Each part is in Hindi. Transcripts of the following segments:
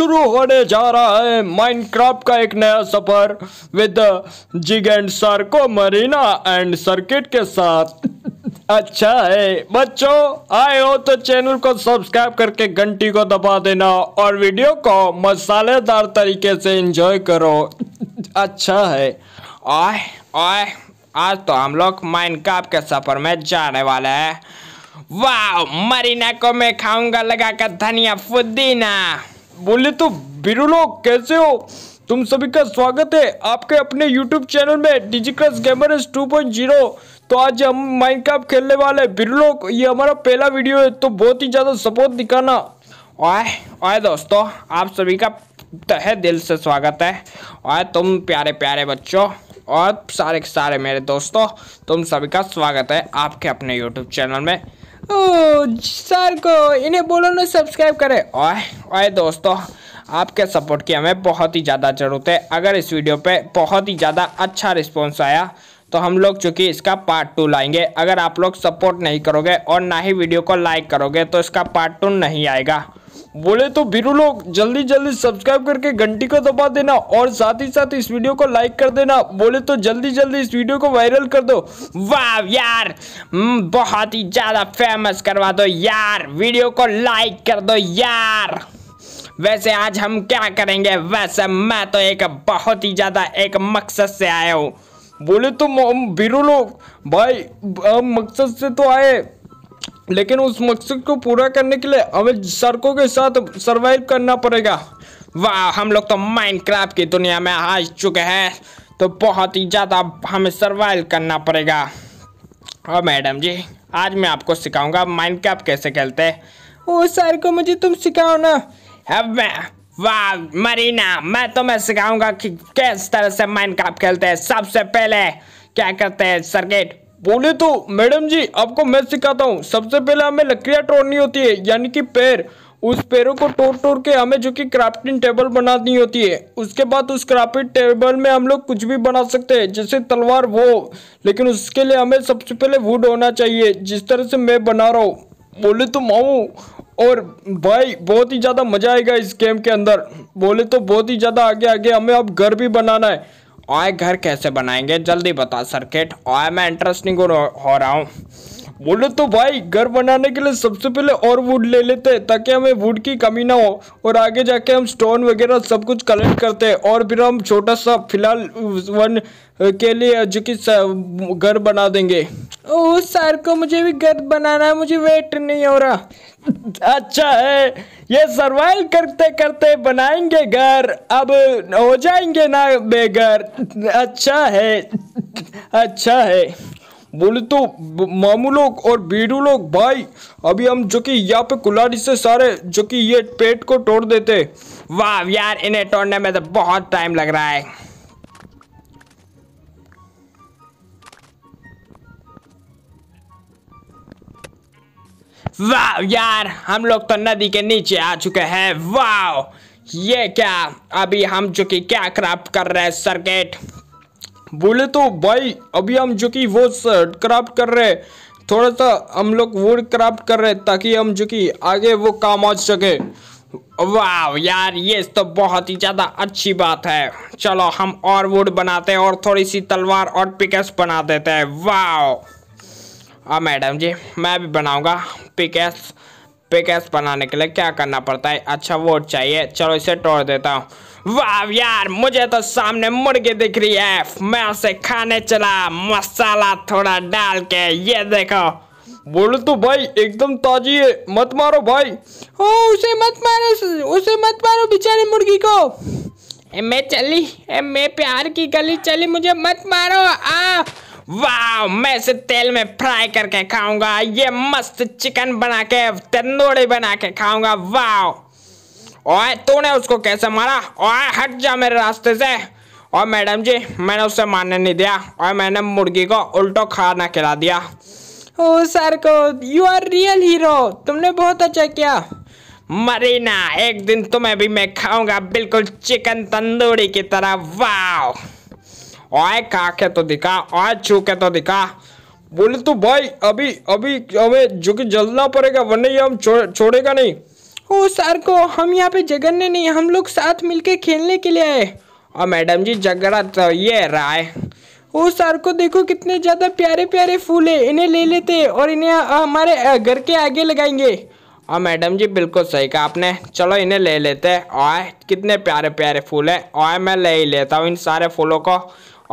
शुरू होने जा रहा है माइनक्राफ्ट का एक नया सफर with Zig and Sharko Marina and circuit के साथ अच्छा है बच्चों आए हो तो चैनल को सब्सक्राइब करके घंटी को दबा देना और वीडियो को मसालेदार तरीके से एंजॉय करो अच्छा है आए आए आज तो हम लोग माइनक्राफ्ट के सफर में जाने वाले हैं वाह मरीना को मैं खाऊंगा लगा कर धनिया फुदीना बोले तो बिरुलो कैसे हो तुम सभी का स्वागत है आपके अपने YouTube चैनल में डिजिक्रस गेमर्स 2.0 तो आज हम माइनक्राफ्ट खेलने वाले बिरुलो ये हमारा पहला वीडियो है तो बहुत ही ज़्यादा सपोर्ट दिखाना आए आए दोस्तों आप सभी का तहे दिल से स्वागत है और तुम प्यारे प्यारे बच्चों और सारे सारे मेरे दोस्तों तुम सभी का स्वागत है आपके अपने यूट्यूब चैनल में सर को इन्हें बोलो ना सब्सक्राइब करें ओए ओए दोस्तों आपके सपोर्ट की हमें बहुत ही ज़्यादा ज़रूरत है अगर इस वीडियो पे बहुत ही ज़्यादा अच्छा रिस्पॉन्स आया तो हम लोग चूँकि इसका पार्ट टू लाएंगे अगर आप लोग सपोर्ट नहीं करोगे और ना ही वीडियो को लाइक करोगे तो इसका पार्ट टू नहीं आएगा बोले तो वीरू लोग जल्दी जल्दी सब्सक्राइब करके घंटी को दबा देना और साथ ही साथ इस वीडियो को लाइक कर देना बोले तो जल्दी जल्दी इस वीडियो को वायरल कर दो वाह यार हम्म, बहुत ही ज़्यादा फेमस करवा दो यार वीडियो को लाइक कर दो यार वैसे आज हम क्या करेंगे वैसे मैं तो एक बहुत ही ज़्यादा एक मकसद से आया हूँ बोले तो वीरू लोग भाई मकसद से तो आए लेकिन उस मकसद को पूरा करने के लिए हमें सड़कों के साथ सरवाइव करना पड़ेगा वाह हम लोग तो माइनक्राफ्ट की दुनिया में आ चुके हैं तो बहुत ही ज़्यादा हमें सर्वाइव करना पड़ेगा और हाँ, मैडम जी आज मैं आपको सिखाऊंगा माइनक्राफ्ट कैसे खेलते हैं ओ सर को मुझे तुम सिखाओ ना अब मैं वाह मरीना मैं तुम्हें सिखाऊंगा कि किस तरह से माइनक्राफ्ट खेलते हैं सबसे पहले क्या करते हैं सर्किट बोले तो मैडम जी आपको मैं सिखाता हूँ सबसे पहले हमें लकड़ियाँ तोड़नी होती है यानी कि पैर उस पैरों को तोड़ तोड़ के हमें जो कि क्राफ्टिंग टेबल बनानी होती है उसके बाद उस क्राफ्टिंग टेबल में हम लोग कुछ भी बना सकते हैं जैसे तलवार वो लेकिन उसके लिए हमें सबसे पहले वुड होना चाहिए जिस तरह से मैं बना रहा हूँ बोले तो माऊ और भाई बहुत ही ज़्यादा मज़ा आएगा इस गेम के अंदर बोले तो बहुत ही ज़्यादा आगे आगे हमें अब घर भी बनाना है और घर कैसे बनाएंगे जल्दी बता सर्किट और मैं इंटरेस्टिंग हो रहा हूँ बोले तो भाई घर बनाने के लिए सबसे पहले और वुड ले लेते हैं ताकि हमें वुड की कमी ना हो और आगे जाके हम स्टोन वगैरह सब कुछ कलेक्ट करते हैं और फिर हम छोटा सा फिलहाल वन के लिए जो कि घर बना देंगे ओ सर को मुझे भी घर बनाना है मुझे वेट नहीं हो रहा अच्छा है ये सर्वाइव करते करते बनाएंगे घर अब हो जाएंगे ना बेघर अच्छा है अच्छा है बोले तो मामू लोग और बीडू लोग भाई अभी हम जो कि यहाँ पे कुल्हाड़ी से सारे जो कि ये पेट को तोड़ देते वाह यार इन्हें तोड़ने में तो बहुत टाइम लग रहा है वाह यार हम लोग तो नदी के नीचे आ चुके हैं वाह ये क्या अभी हम जो कि क्या क्राफ्ट कर रहे हैं सर्किट बोले तो भाई अभी हम जो कि वो क्राफ्ट कर रहे थोड़ा सा हम लोग वुड क्राफ्ट कर रहे ताकि हम जो कि आगे वो काम आ सके वाह यार ये तो बहुत ही ज़्यादा अच्छी बात है चलो हम और वुड बनाते हैं और थोड़ी सी तलवार और पिकस बना देते हैं वाह हाँ मैडम जी मैं भी बनाऊंगा पिकस पिकेस बनाने के लिए क्या करना पड़ता है अच्छा वोट चाहिए चलो इसे तोड़ देता हूँ वाह यार मुझे तो सामने मुर्गी दिख रही है मैं उसे खाने चला मसाला थोड़ा डाल के ये देखो बोलो तो भाई एकदम ताजी है मत मारो भाई ओ उसे मत मारो उसे मत मारो बेचारी मुर्गी को ए, मैं चली ए, मैं प्यार की गली चली मुझे मत मारो आ वाह मैं इसे तेल में फ्राई करके खाऊंगा ये मस्त चिकन बना के तंदूरी बना के खाऊंगा वाह ओए तूने उसको कैसे मारा और हट जा मेरे रास्ते से और मैडम जी मैंने उसे मारने नहीं दिया और मैंने मुर्गी को उल्टो खाना खिला दिया ओ सर को यू आर रियल हीरो तुमने बहुत अच्छा किया मरीना एक दिन तुम्हें भी मैं खाऊंगा बिल्कुल चिकन तंदूरी की तरह वाह ओए खा के तो दिखा और छू के तो दिखा बोले तो भाई अभी अभी हमें जो कि जलना पड़ेगा वरना ये हम छोड़ेगा नहीं ओ सर को हम यहाँ पे जगन्ने नहीं हम लोग साथ मिलके खेलने के लिए आए और मैडम जी झगड़ा तो ये रहा है ओ सर को देखो कितने ज़्यादा प्यारे प्यारे फूल है इन्हें ले लेते और इन्हें हमारे घर के आगे लगाएंगे और मैडम जी बिल्कुल सही कहा आपने चलो इन्हें ले लेते हैं और कितने प्यारे प्यारे फूल हैं और मैं ले ही लेता हूँ इन सारे फूलों को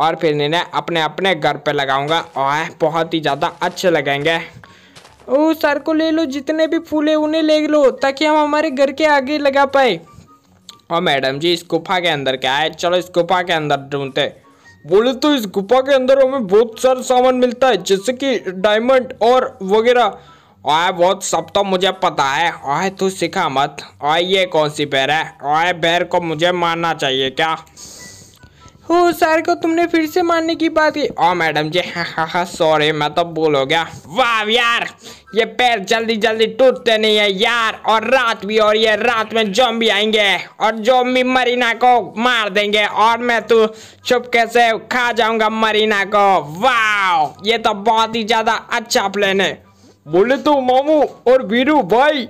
और फिर इन्हें अपने अपने घर पर लगाऊंगा और बहुत ही ज़्यादा अच्छे लगेंगे और सर को ले लो जितने भी फूल है उन्हें ले लो ताकि हम हमारे घर के आगे लगा पाए और मैडम जी इस गुफा के अंदर क्या है चलो इस गुफा के अंदर ढूंढते बोले तो इस गुफा के अंदर हमें बहुत सारा सामान मिलता है जैसे कि डायमंड और वगैरह आए बहुत सब तो मुझे पता है आए तू सिखा मत आए ये कौन सी बैर है आए बैर को मुझे मारना चाहिए क्या हो सर को तुमने फिर से मारने की बात की ओ मैडम जी हाँ हाँ हा, सॉरी मैं तो भूल हो गया वाह यार ये पैर जल्दी जल्दी टूटते नहीं है यार और रात भी और ये रात में जो भी आएंगे और जो भी मरीना को मार देंगे और मैं तो चुपके से खा जाऊंगा मरीना को वाह ये तो बहुत ही ज्यादा अच्छा प्लान है बोले तो मामू और वीरू भाई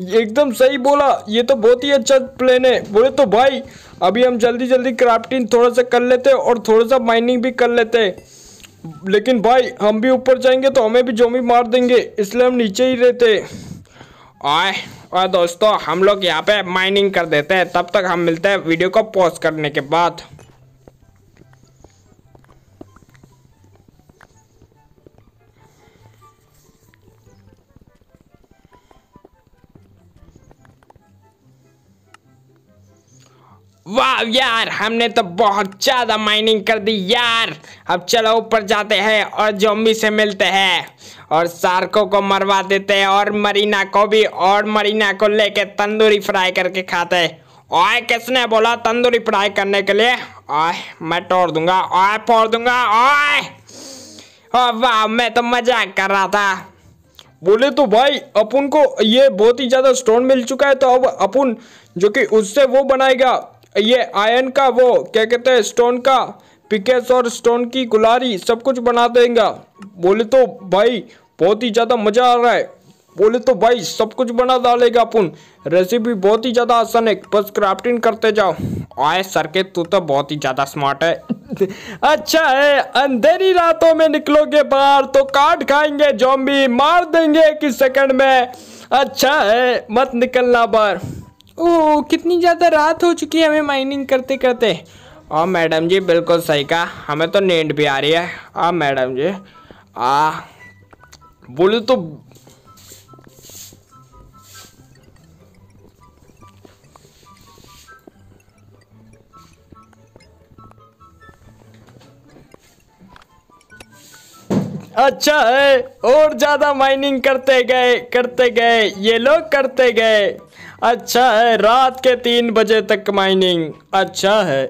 एकदम सही बोला ये तो बहुत ही अच्छा प्लान है बोले तो भाई अभी हम जल्दी जल्दी क्राफ्टिंग थोड़ा सा कर लेते हैं और थोड़ा सा माइनिंग भी कर लेते हैं लेकिन भाई हम भी ऊपर जाएंगे तो हमें भी जोमी मार देंगे इसलिए हम नीचे ही रहते आए और दोस्तों हम लोग यहाँ पे माइनिंग कर देते हैं तब तक हम मिलते हैं वीडियो को पॉज करने के बाद वाह यार हमने तो बहुत ज़्यादा माइनिंग कर दी यार अब चलो ऊपर जाते हैं और जोम्बी से मिलते हैं और सार्कों को मरवा देते हैं और मरीना को भी और मरीना को लेके तंदूरी फ्राई करके खाते हैं ओए किसने बोला तंदूरी फ्राई करने के लिए ओए मैं तोड़ दूंगा ओए फोड़ दूंगा ओए ओ हाँ, वाह मैं तो मजाक कर रहा था बोले तो भाई अपन को ये बहुत ही ज़्यादा स्टोन मिल चुका है तो अब अपन जो कि उससे वो बनाएगा ये आयन का वो क्या कहते हैं स्टोन का पिकेस और स्टोन की गुलारी सब कुछ बना देगा बोले तो भाई बहुत ही ज़्यादा मज़ा आ रहा है बोले तो भाई सब कुछ बना डालेगा अपन रेसिपी बहुत ही ज़्यादा आसान है बस क्राफ्टिंग करते जाओ आए सर के तू तो बहुत ही ज़्यादा स्मार्ट है अच्छा है अंधेरी रातों में निकलोगे बाहर तो काट खाएंगे जॉम्बी मार देंगे किस सेकंड में अच्छा है मत निकलना बाहर ओह कितनी ज़्यादा रात हो चुकी है हमें माइनिंग करते करते और हाँ, मैडम जी बिल्कुल सही कहा हमें तो नींद भी आ रही है आ हाँ, मैडम जी आ हाँ, बोले तो अच्छा है और ज़्यादा माइनिंग करते गए करते गए ये लोग करते गए अच्छा है रात के तीन बजे तक माइनिंग अच्छा है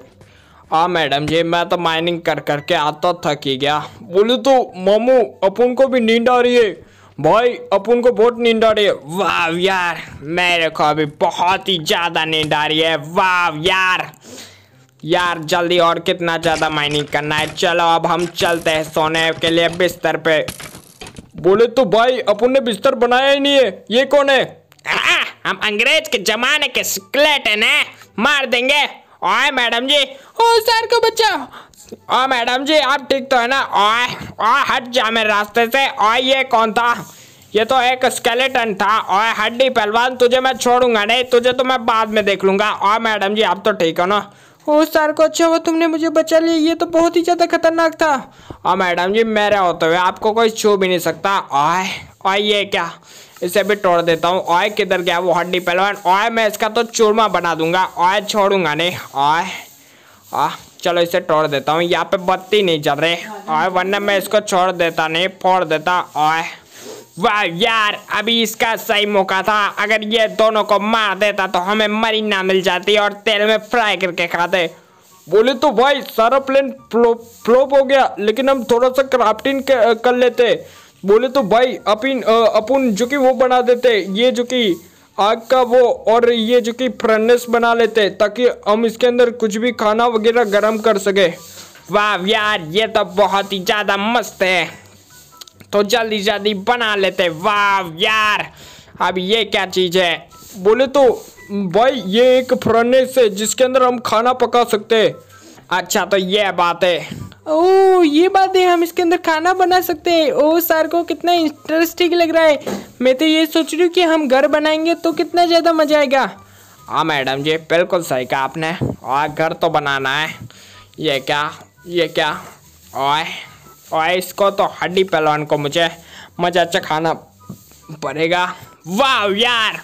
हाँ मैडम जी मैं तो माइनिंग कर कर के आता थक ही गया बोलू तो मामू अपन को भी नींद आ रही है भाई अपन को बहुत नींद आ रही है वाह यार मेरे को अभी बहुत ही ज़्यादा नींद आ रही है वाह यार यार जल्दी और कितना ज़्यादा माइनिंग करना है चलो अब हम चलते हैं सोने के लिए बिस्तर पे बोले तो भाई अपन ने बिस्तर बनाया ही नहीं है ये कौन है आ, हम अंग्रेज के जमाने के स्केलेटन हैं मार देंगे ओए मैडम जी ओ सर का बच्चा ओ मैडम जी आप ठीक तो है ना ओए ओ हट जा मेरे रास्ते से ओए ये कौन था ये तो एक स्केलेटन था ओए हड्डी पहलवान तुझे मैं छोड़ूंगा नहीं तुझे तो मैं बाद में देख लूंगा ओ मैडम जी आप तो ठीक हो ना ओ सर को अच्छा वो तुमने मुझे बचा लिया ये तो बहुत ही ज़्यादा खतरनाक था और मैडम जी मेरे होते हुए आपको कोई छू भी नहीं सकता ओए ओए ये क्या इसे भी तोड़ देता हूँ ऑय किधर गया वो हड्डी पहलवान ऑय मैं इसका तो चूरमा बना दूंगा ऑय छोड़ूंगा नहीं ऑय आ चलो इसे तोड़ देता हूँ यहाँ पे बत्ती नहीं जल रही और वरना मैं इसको छोड़ देता नहीं फोड़ देता और वाह यार अभी इसका सही मौका था अगर ये दोनों को मार देता तो हमें मरीना मिल जाती और तेल में फ्राई करके खाते बोले तो भाई सारा प्लेन फ्लोप हो गया लेकिन हम थोड़ा सा क्राफ्टिंग कर लेते बोले तो भाई अपिन अपुन जो कि वो बना देते ये जो कि आग का वो और ये जो कि फ्रनेस बना लेते ताकि हम इसके अंदर कुछ भी खाना वगैरह गर्म कर सके वाह यार ये तो बहुत ही ज़्यादा मस्त है तो जल्दी जल्दी बना लेते वाह यार अब ये क्या चीज़ है बोले तो भाई ये एक फ्रनेस है जिसके अंदर हम खाना पका सकते अच्छा तो ये बात है ओ ये बात है हम इसके अंदर खाना बना सकते हैं ओ सर को कितना इंटरेस्टिंग लग रहा है मैं तो ये सोच रही हूँ कि हम घर बनाएंगे तो कितना ज़्यादा मज़ा आएगा हाँ मैडम जी बिल्कुल सही कहा आपने और घर तो बनाना है ये क्या ये क्या ओए ओए इसको तो हड्डी पहलवान को मुझे मजा अच्छा खाना पड़ेगा वाह यार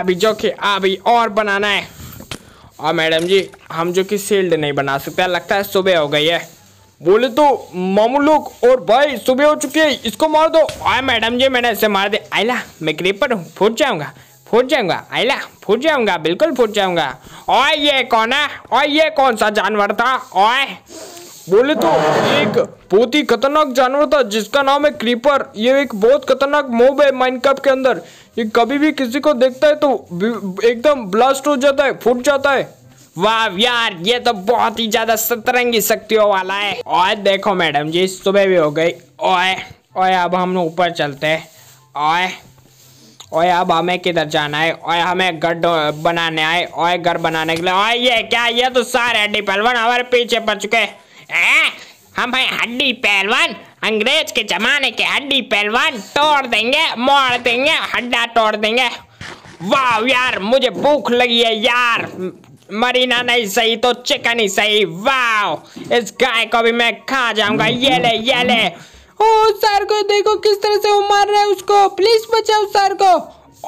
अभी जो कि अभी और बनाना है और मैडम जी हम जो कि सील्ड नहीं बना सकते लगता है सुबह हो गई है बोले तो मामू लोग और भाई सुबह हो चुकी है इसको मार दो आए मैडम जी मैंने इसे मार दे आइला मैं क्रीपर हूँ फूट जाऊँगा फूट जाऊँगा आइला फूट जाऊँगा बिल्कुल फूट जाऊँगा और ये कौन है और ये कौन सा जानवर था और बोले तो एक बहुत ही खतरनाक जानवर था जिसका नाम है क्रीपर ये एक बहुत खतरनाक मोब है कप के अंदर ये कभी भी किसी को देखता है तो एकदम ब्लास्ट हो जाता है फूट जाता है वाह यार ये तो बहुत ही ज्यादा सतरंगी शक्तियों वाला है और देखो मैडम जी सुबह भी हो गई ओए ओए अब हम ऊपर चलते हैं ओए ओए अब हमें किधर जाना है ओए हमें घर बनाने आए ओए घर बनाने के लिए ओए ये क्या ये तो सारे हड्डी पहलवान हमारे पीछे पड़ चुके हैं हम भाई हड्डी पहलवान अंग्रेज के जमाने के हड्डी पहलवान तोड़ देंगे मोड़ देंगे हड्डा तोड़ देंगे वाह यार मुझे भूख लगी है यार मरीना नहीं सही तो चिकन ही सही वाह इस गाय को भी मैं खा जाऊंगा ये ले ये ले ओ सर को देखो किस तरह से वो मार रहा है उसको प्लीज बचाओ सर को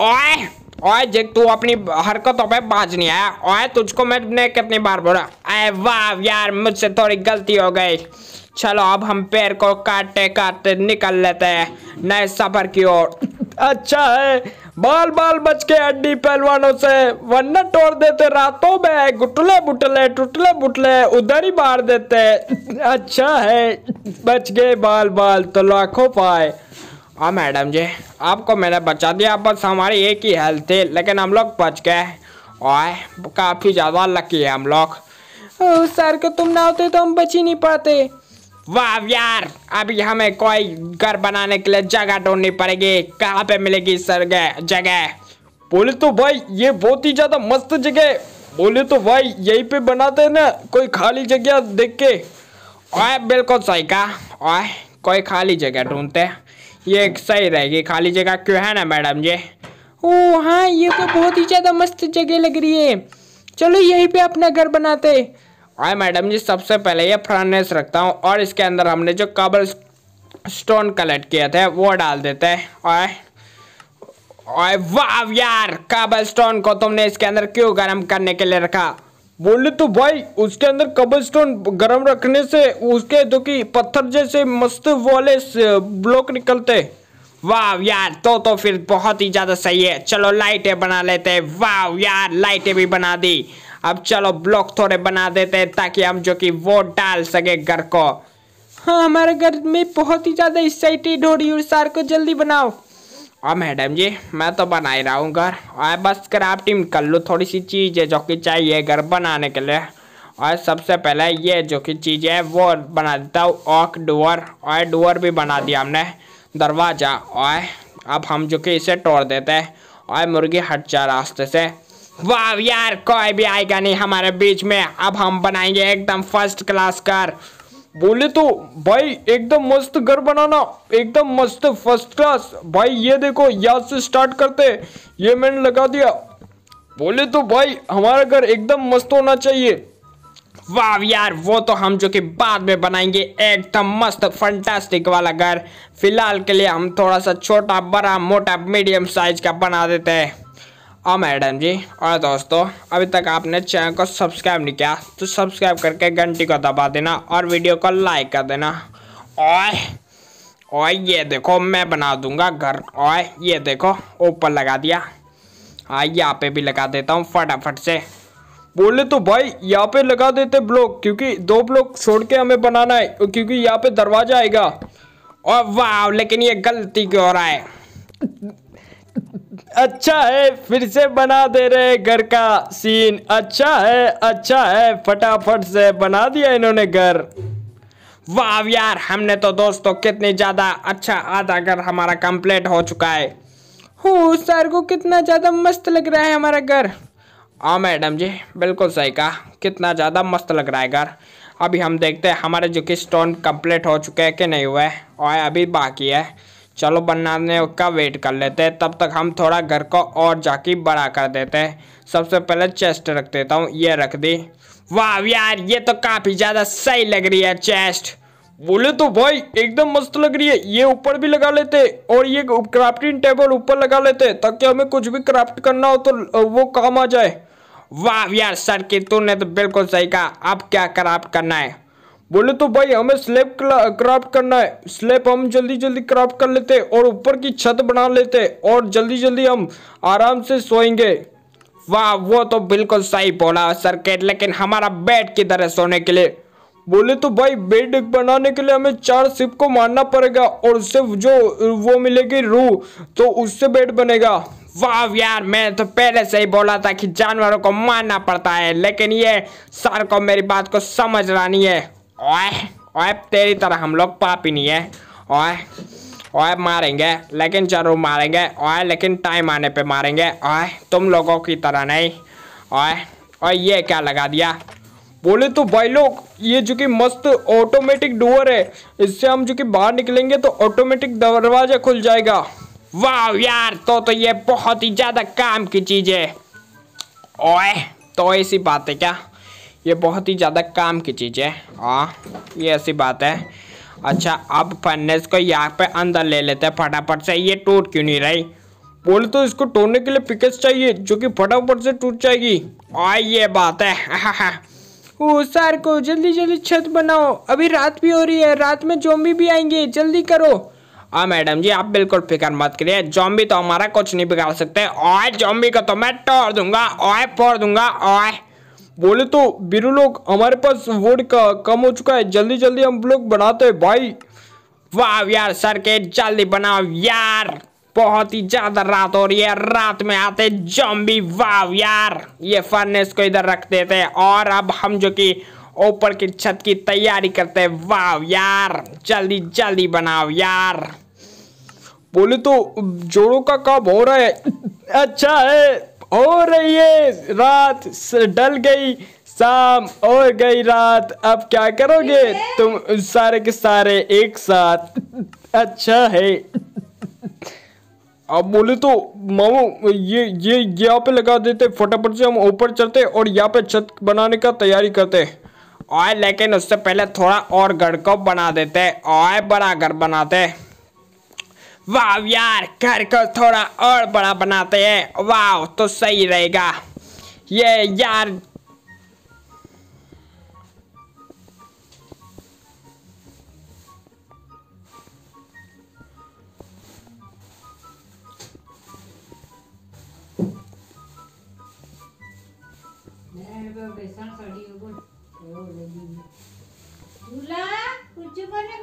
ओए ओए जे तू अपनी हरकतों पे बाज नहीं आया ओए तुझको मैंने कितनी बार बोला अरे वाह यार मुझसे थोड़ी गलती हो गई चलो अब हम पैर को काटे काटते निकल लेते हैं नए सफर की ओर अच्छा है बाल बाल बच के अड्डी पहलवानों से वरना तोड़ देते रातों में गुटले बुटले टुटले बुटले उधर ही मार देते अच्छा है बच गए बाल बाल तो लाखों पाए हाँ मैडम जी आपको मैंने बचा दिया बस हमारी एक ही हेल्थ थी लेकिन हम लोग बच गए और काफ़ी ज़्यादा लकी है हम लोग सर को तुम ना होते तो हम बच ही नहीं पाते वाह यार अभी हमें कोई घर बनाने के लिए जगह ढूंढनी पड़ेगी कहाँ पे मिलेगी सर जगह बोले तो भाई ये बहुत ही ज्यादा मस्त जगह बोले तो भाई यहीं पे बनाते हैं ना कोई खाली जगह देख के ओए बिल्कुल सही कहा ओए कोई खाली जगह ढूंढते ये सही रहेगी खाली जगह क्यों है ना मैडम जी ओ हाँ ये तो बहुत ही ज़्यादा मस्त जगह लग रही है चलो यहीं पे अपना घर बनाते हाँ मैडम जी सबसे पहले ये फ्रानेस रखता हूँ और इसके अंदर हमने जो कबल स्टोन कलेक्ट किया था वो डाल देते हैं और और वाह यार काबल स्टोन को तुमने इसके अंदर क्यों गर्म करने के लिए रखा बोले तो भाई उसके अंदर कबल स्टोन गर्म रखने से उसके जो तो कि पत्थर जैसे मस्त वाले ब्लॉक निकलते वाह यार तो तो फिर बहुत ही ज़्यादा सही है चलो लाइटें बना लेते हैं वाह यार लाइटें भी बना दी अब चलो ब्लॉक थोड़े बना देते हैं ताकि हम जो कि वो डाल सके घर को हाँ हमारे घर में बहुत ही ज़्यादा एक्साइटेड हो रही सार को जल्दी बनाओ और हाँ, मैडम जी मैं तो बना ही रहा हूँ घर और बस क्राफ्टिंग कर लो थोड़ी सी चीज़ें जो कि चाहिए घर बनाने के लिए और सबसे पहले ये जो कि चीज़ें है वो बना देता हूँ ऑक डोअर और डोअर भी बना दिया हमने दरवाज़ा और अब हम जो कि इसे तोड़ देते हैं और मुर्गी हट जा रास्ते से वाह यार कोई भी आएगा नहीं हमारे बीच में अब हम बनाएंगे एकदम फर्स्ट क्लास कार बोले तो भाई एकदम मस्त घर बनाना एकदम मस्त फर्स्ट क्लास भाई ये देखो यहाँ से स्टार्ट करते ये मैंने लगा दिया बोले तो भाई हमारा घर एकदम मस्त होना चाहिए वाह यार वो तो हम जो कि बाद में बनाएंगे एकदम मस्त फंटास्टिक वाला घर फिलहाल के लिए हम थोड़ा सा छोटा बड़ा मोटा मीडियम साइज का बना देते हैं और हाँ मैडम जी और दोस्तों अभी तक आपने चैनल को सब्सक्राइब नहीं किया तो सब्सक्राइब करके घंटी को दबा देना और वीडियो को लाइक कर देना और और ये देखो मैं बना दूंगा घर और ये देखो ऊपर लगा दिया हाँ यहाँ पे भी लगा देता हूँ फटाफट से बोले तो भाई यहाँ पे लगा देते ब्लॉक क्योंकि दो ब्लॉक छोड़ के हमें बनाना है क्योंकि यहाँ पे दरवाजा आएगा और वाह लेकिन ये गलती क्यों हो रहा है अच्छा है फिर से बना दे रहे घर का सीन अच्छा है अच्छा है फटाफट से बना दिया इन्होंने घर वाह यार हमने तो दोस्तों कितनी ज़्यादा अच्छा आधा घर हमारा कंप्लीट हो चुका है हो सर को कितना ज़्यादा मस्त लग रहा है हमारा घर हाँ मैडम जी बिल्कुल सही कहा कितना ज़्यादा मस्त लग रहा है घर अभी हम देखते हैं हमारे जो कि स्टोन कंप्लीट हो चुके हैं कि नहीं हुए और अभी बाकी है चलो बनाने का वेट कर लेते हैं तब तक हम थोड़ा घर को और जाके बड़ा कर देते हैं सबसे पहले चेस्ट रख देता हूँ ये रख दी वाह यार ये तो काफ़ी ज़्यादा सही लग रही है चेस्ट बोले तो भाई एकदम मस्त लग रही है ये ऊपर भी लगा लेते और ये क्राफ्टिंग टेबल ऊपर लगा लेते ताकि हमें कुछ भी क्राफ्ट करना हो तो वो काम आ जाए वाह यार सर की तूने तो बिल्कुल सही कहा अब क्या क्राफ्ट करना है बोले तो भाई हमें स्लेब क्राफ्ट करना है स्लेब हम जल्दी जल्दी क्राफ्ट कर लेते और ऊपर की छत बना लेते और जल्दी जल्दी हम आराम से सोएंगे वाह वो तो बिल्कुल सही बोला सर के लेकिन हमारा बेड किधर है सोने के लिए बोले तो भाई बेड बनाने के लिए हमें चार सिप को मारना पड़ेगा और उससे जो वो मिलेगी रू तो उससे बेड बनेगा वाह यार मैं तो पहले से ही बोला था कि जानवरों को मारना पड़ता है लेकिन ये सर को मेरी बात को समझ रहा नहीं है ओए ओए तेरी तरह हम लोग पापी नहीं है ओए ओए मारेंगे लेकिन जरूर मारेंगे ओए लेकिन टाइम आने पे मारेंगे ओए तुम लोगों की तरह नहीं ओए ओए ये क्या लगा दिया बोले तो भाई लोग ये जो कि मस्त ऑटोमेटिक डोर है इससे हम जो कि बाहर निकलेंगे तो ऑटोमेटिक दरवाजा खुल जाएगा वाह यार तो तो ये बहुत ही ज़्यादा काम की चीज़ है ओए तो ऐसी बात है क्या ये बहुत ही ज़्यादा काम की चीज़ है हाँ ये ऐसी बात है अच्छा अब फर्नेस को यहाँ पे अंदर ले लेते हैं फटाफट से ये टूट क्यों नहीं रही बोले तो इसको तोड़ने के लिए पिकस चाहिए जो कि फटाफट से टूट जाएगी और ये बात है ओ सर को जल्दी जल्दी छत बनाओ अभी रात भी हो रही है रात में जोम्बी भी आएंगे जल्दी करो हाँ मैडम जी आप बिल्कुल फिक्र मत करिए जॉम्बी तो हमारा कुछ नहीं बिगाड़ सकते और जॉम्बी को तो मैं तोड़ दूंगा और फोड़ दूंगा और बोले तो बीरू लोग हमारे पास वोड का कम हो चुका है जल्दी जल्दी हम लोग बनाते हैं भाई वाह यार सर के जल्दी बनाओ यार बहुत ही ज्यादा रात हो रही है रात में आते जम्बी वाव यार ये फर्नेस को इधर रख देते हैं और अब हम जो कि ऊपर की छत की तैयारी करते हैं वाव यार जल्दी जल्दी बनाओ यार बोले तो जोड़ों का कब हो रहा है अच्छा है और ये रात डल गई शाम और गई रात अब क्या करोगे तुम सारे के सारे एक साथ अच्छा है अब बोले तो मामू ये ये यहाँ पे लगा देते फटाफट से हम ऊपर चढ़ते और यहाँ पे छत बनाने का तैयारी करते और लेकिन उससे पहले थोड़ा और घर को बना देते और बड़ा घर बनाते वाव यार घर को थोड़ा और बड़ा बनाते हैं वाव तो सही रहेगा ये यार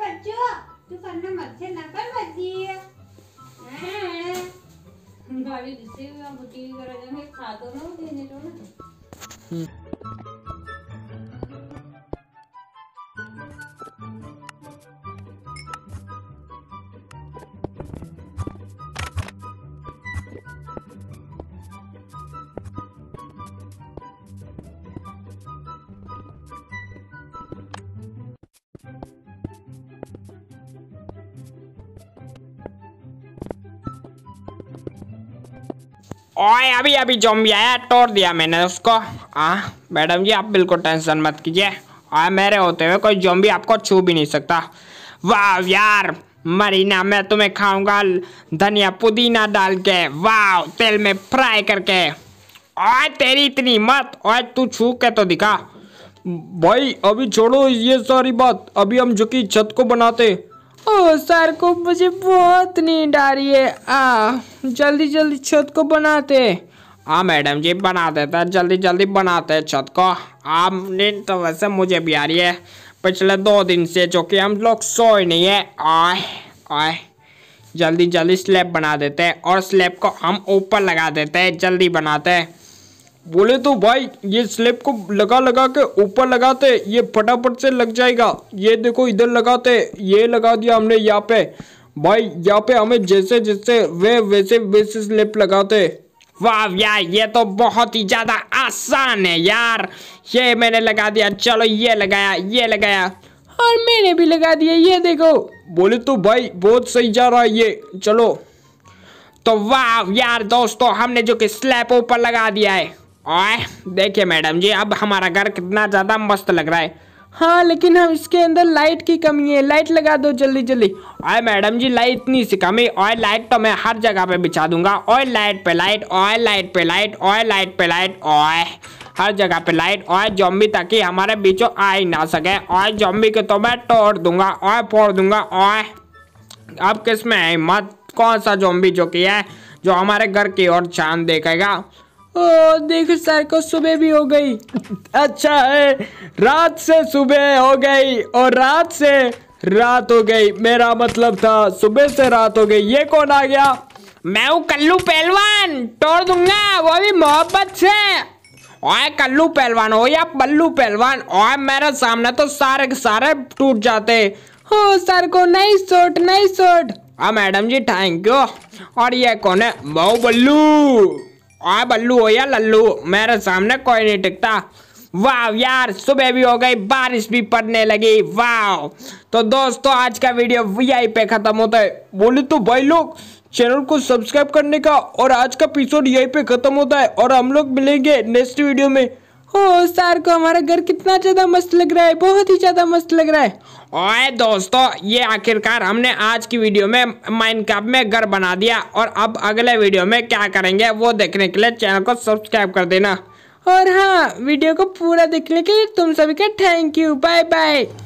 बच्चों तू करना मत से ना कर मत भाभी दुसरी बुटी गरज ओए अभी अभी जोम्बी आया तोड़ दिया मैंने उसको हाँ मैडम जी आप बिल्कुल टेंशन मत कीजिए और मेरे होते हुए कोई जोम्बी आपको छू भी नहीं सकता वाह यार मरीना मैं तुम्हें खाऊंगा धनिया पुदीना डाल के वाह तेल में फ्राई करके और तेरी इतनी मत और तू छू के तो दिखा भाई अभी छोड़ो ये सारी बात अभी हम जो झुकी छत को बनाते ओ सर को मुझे बहुत नींद आ रही है आ जल्दी जल्दी छत को बनाते हाँ मैडम जी बना देता जल्दी जल्दी बनाते हैं छत को आप नींद तो वैसे मुझे भी आ रही है पिछले दो दिन से जो कि हम लोग सोए नहीं है आए आए जल्दी जल्दी स्लैब बना देते हैं और स्लैब को हम ऊपर लगा देते हैं जल्दी बनाते हैं बोले तो भाई ये स्लेब को लगा लगा के ऊपर लगाते ये फटाफट से लग जाएगा ये देखो इधर लगाते ये लगा दिया हमने यहाँ पे भाई यहाँ पे हमें जैसे जैसे वे वैसे वैसे स्लेब लगाते वाह यार ये तो बहुत ही ज़्यादा आसान है यार ये मैंने लगा दिया चलो ये लगाया ये लगाया और मैंने भी लगा दिया ये देखो बोले तो भाई बहुत सही जा रहा है ये चलो तो वाह यार दोस्तों हमने जो कि स्लैप ऊपर लगा दिया है ओए देखिए मैडम जी अब हमारा घर कितना ज़्यादा मस्त लग रहा है हाँ लेकिन हम इसके अंदर लाइट की कमी है लाइट लगा दो जल्दी जल्दी ओए मैडम जी लाइट इतनी सी कमी ओए लाइट तो मैं हर जगह पे बिछा दूंगा ओए लाइट पे लाइट ओए लाइट पे लाइट ओए लाइट पे लाइट ओए हर जगह पे लाइट ओए जॉम्बी ताकि हमारे बीचों आ ही ना सके ओए जॉम्बी को तो मैं तोड़ दूंगा ओए फोड़ दूंगा ओए अब किस में है हिम्मत कौन सा जॉम्बी जो किया है जो हमारे घर की ओर चांद देखेगा ओ देख सर को सुबह भी हो गई अच्छा है रात से सुबह हो गई और रात से रात हो गई मेरा मतलब था सुबह से रात हो गई ये कौन आ गया मैं हूँ कल्लू पहलवान तोड़ दूंगा वो भी मोहब्बत से ओए कल्लू पहलवान हो या बल्लू पहलवान ओए मेरा सामने तो सारे के सारे टूट जाते हो सर को नहीं सोट नहीं सोट हाँ मैडम जी थैंक यू और ये कौन है मऊ बल्लू और बल्लू हो या लल्लू मेरे सामने कोई नहीं टिकता वाह यार सुबह भी हो गई बारिश भी पड़ने लगी वाह तो दोस्तों आज का वीडियो वी पे ख़त्म होता है बोले तो भाई लोग चैनल को सब्सक्राइब करने का और आज का एपिसोड यही पे ख़त्म होता है और हम लोग मिलेंगे नेक्स्ट वीडियो में ओ सार को हमारा घर कितना ज़्यादा मस्त लग रहा है बहुत ही ज़्यादा मस्त लग रहा है और दोस्तों ये आखिरकार हमने आज की वीडियो में माइनक्राफ्ट में घर बना दिया और अब अगले वीडियो में क्या करेंगे वो देखने के लिए चैनल को सब्सक्राइब कर देना और हाँ वीडियो को पूरा देखने के लिए तुम सभी का थैंक यू बाय बाय